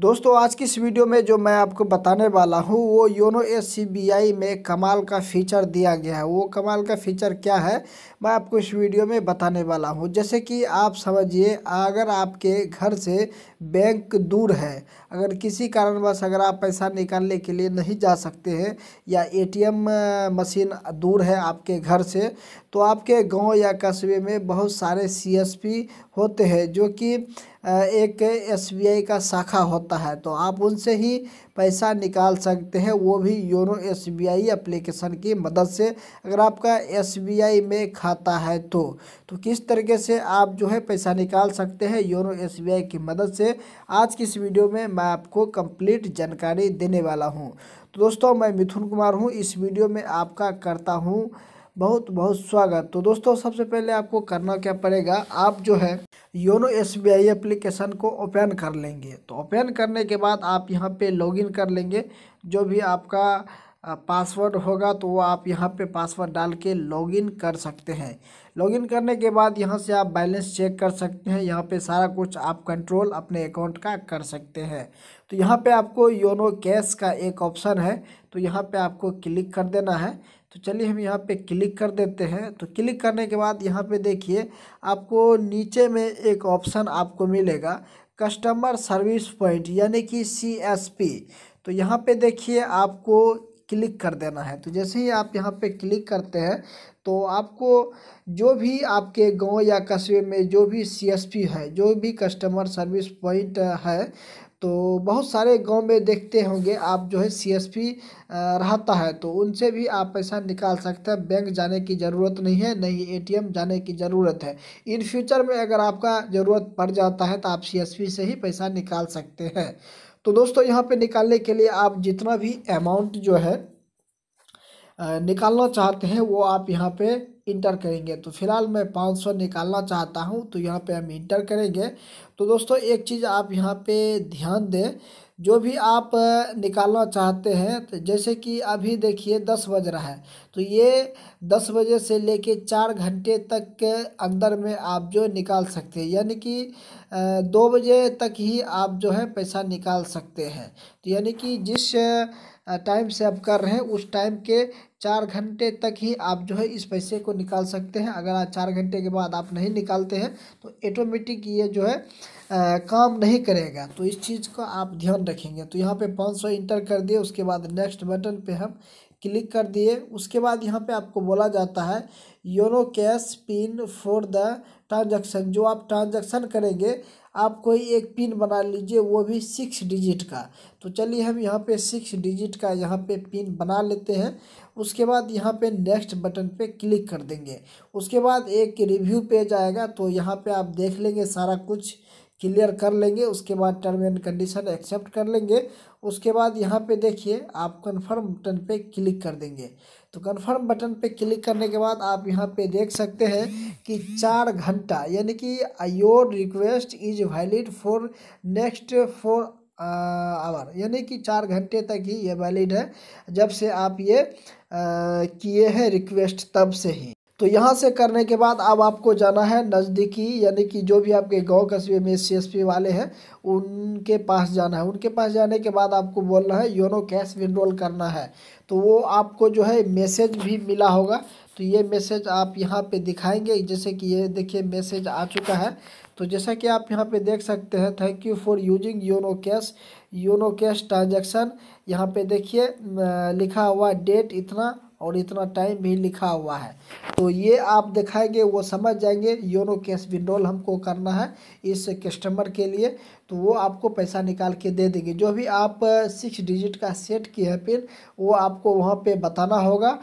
दोस्तों आज की इस वीडियो में जो मैं आपको बताने वाला हूँ वो योनो एस में कमाल का फीचर दिया गया है वो कमाल का फीचर क्या है मैं आपको इस वीडियो में बताने वाला हूँ जैसे कि आप समझिए अगर आपके घर से बैंक दूर है अगर किसी कारणवश अगर आप पैसा निकालने के लिए नहीं जा सकते हैं या एम मशीन दूर है आपके घर से तो आपके गाँव या कस्बे में बहुत सारे सी होते हैं जो कि एक एसबीआई का शाखा होता है तो आप उनसे ही पैसा निकाल सकते हैं वो भी YONO S B I application की मदद से अगर आपका एस बी आई में खाता है तो तो किस तरीके से आप जो है पैसा निकाल सकते हैं योनो एस बी आई की मदद से आज की इस वीडियो में मैं आपको कंप्लीट जानकारी देने वाला हूँ तो दोस्तों मैं मिथुन कुमार हूँ इस वीडियो में आपका करता हूँ बहुत बहुत स्वागत तो दोस्तों सबसे पहले आपको करना क्या पड़ेगा आप जो है YONO S B I application को ओपन कर लेंगे तो ओपन करने के बाद आप यहाँ पे लॉगिन कर लेंगे जो भी आपका पासवर्ड होगा तो आप यहाँ पे पासवर्ड डाल के लॉगिन कर सकते हैं लॉगिन करने के बाद यहाँ से आप बैलेंस चेक कर सकते हैं यहाँ पे सारा कुछ आप कंट्रोल अपने अकाउंट का कर सकते हैं तो यहाँ पे आपको योनो कैश का एक ऑप्शन है तो यहाँ पे आपको क्लिक कर देना है तो चलिए हम यहाँ पे क्लिक कर देते हैं तो क्लिक करने के बाद यहाँ पर देखिए आपको नीचे में एक ऑप्शन आपको मिलेगा कस्टमर सर्विस पॉइंट यानी कि सी तो यहाँ पे देखिए आपको क्लिक कर देना है तो जैसे ही आप यहाँ पे क्लिक करते हैं तो आपको जो भी आपके गांव या कस्बे में जो भी सीएसपी है जो भी कस्टमर सर्विस पॉइंट है तो बहुत सारे गांव में देखते होंगे आप जो है सीएसपी रहता है तो उनसे भी आप पैसा निकाल सकते हैं बैंक जाने की ज़रूरत नहीं है नहीं एटीएम जाने की ज़रूरत है इन फ्यूचर में अगर आपका ज़रूरत पड़ जाता है तो आप सीएसपी से ही पैसा निकाल सकते हैं तो दोस्तों यहाँ पे निकालने के लिए आप जितना भी अमाउंट जो है निकालना चाहते हैं वो आप यहाँ पे इंटर करेंगे तो फिलहाल मैं पाँच सौ निकालना चाहता हूँ तो यहाँ पे हम इंटर करेंगे तो दोस्तों एक चीज़ आप यहाँ पे ध्यान दें जो भी आप निकालना चाहते हैं तो जैसे कि अभी देखिए दस बज रहा है तो ये दस बजे से लेके चार घंटे तक के अंदर में आप जो निकाल सकते हैं यानी कि दो बजे तक ही आप जो है पैसा निकाल सकते हैं तो यानी कि जिस टाइम से आप कर रहे हैं उस टाइम के चार घंटे तक ही आप जो है इस पैसे को निकाल सकते हैं अगर आप चार घंटे के बाद आप नहीं निकालते हैं तो ऑटोमेटिक ये जो है आ, काम नहीं करेगा तो इस चीज़ का आप ध्यान रखेंगे तो यहाँ पे 500 इंटर कर दिए उसके बाद नेक्स्ट बटन पे हम क्लिक कर दिए उसके बाद यहाँ पे आपको बोला जाता है YONO cash PIN for the transaction जो आप ट्रांजैक्शन करेंगे आप कोई एक पिन बना लीजिए वो भी सिक्स डिजिट का तो चलिए हम यहाँ पे सिक्स डिजिट का यहाँ पे पिन बना लेते हैं उसके बाद यहाँ पे नेक्स्ट बटन पे क्लिक कर देंगे उसके बाद एक रिव्यू पेज आएगा तो यहाँ पर आप देख लेंगे सारा कुछ क्लियर कर लेंगे उसके बाद टर्म एंड कंडीशन एक्सेप्ट कर लेंगे उसके बाद यहाँ पे देखिए आप कन्फर्म बटन पे क्लिक कर देंगे तो कन्फर्म बटन पे क्लिक करने के बाद आप यहाँ पे देख सकते हैं कि चार घंटा यानी कि your request is valid for next four hour यानी कि चार घंटे तक ही ये वैलिड है जब से आप ये किए हैं रिक्वेस्ट तब से ही तो यहाँ से करने के बाद अब आपको जाना है नज़दीकी यानी कि जो भी आपके गांव कस्बे में सी वाले हैं उनके पास जाना है उनके पास जाने के बाद आपको बोलना है योनो कैश विनरोल करना है तो वो आपको जो है मैसेज भी मिला होगा तो ये मैसेज आप यहाँ पे दिखाएंगे जैसे कि ये देखिए मैसेज आ चुका है तो जैसा कि आप यहाँ पे देख सकते हैं thank you for using YONO cash YONO cash transaction यहाँ पे देखिए लिखा हुआ डेट इतना और इतना टाइम भी लिखा हुआ है तो ये आप दिखाएंगे वो समझ जाएंगे योनो कैश विड्रॉल हमको करना है इस कस्टमर के लिए तो वो आपको पैसा निकाल के दे देंगे जो भी आप सिक्स डिजिट का सेट किया है पिन वो आपको वहाँ पे बताना होगा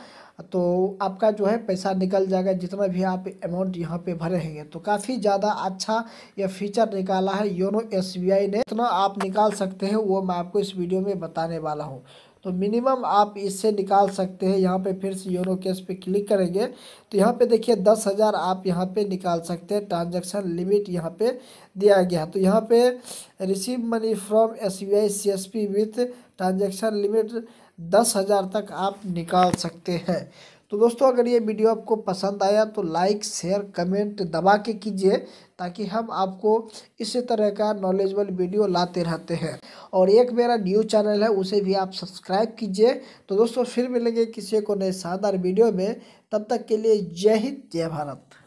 तो आपका जो है पैसा निकल जाएगा जितना भी आप अमाउंट यहाँ पे भरे हैं तो काफ़ी ज़्यादा अच्छा यह फीचर निकाला है योनो एस ने इतना आप निकाल सकते हैं वो मैं आपको इस वीडियो में बताने वाला हूँ तो मिनिमम आप इससे निकाल सकते हैं यहाँ पे फिर से योनो कैश पे क्लिक करेंगे तो यहाँ पे देखिए दस हज़ार आप यहाँ पे निकाल सकते हैं ट्रांजैक्शन लिमिट यहाँ पे दिया गया तो यहाँ पे receive money from S B I C S P with transaction limit दस हज़ार तक आप निकाल सकते हैं तो दोस्तों अगर ये वीडियो आपको पसंद आया तो लाइक शेयर कमेंट दबा के कीजिए ताकि हम आपको इसी तरह का नॉलेजबल वीडियो लाते रहते हैं और एक मेरा न्यूज़ चैनल है उसे भी आप सब्सक्राइब कीजिए तो दोस्तों फिर मिलेंगे किसी को नए शानदार वीडियो में तब तक के लिए जय हिंद जय भारत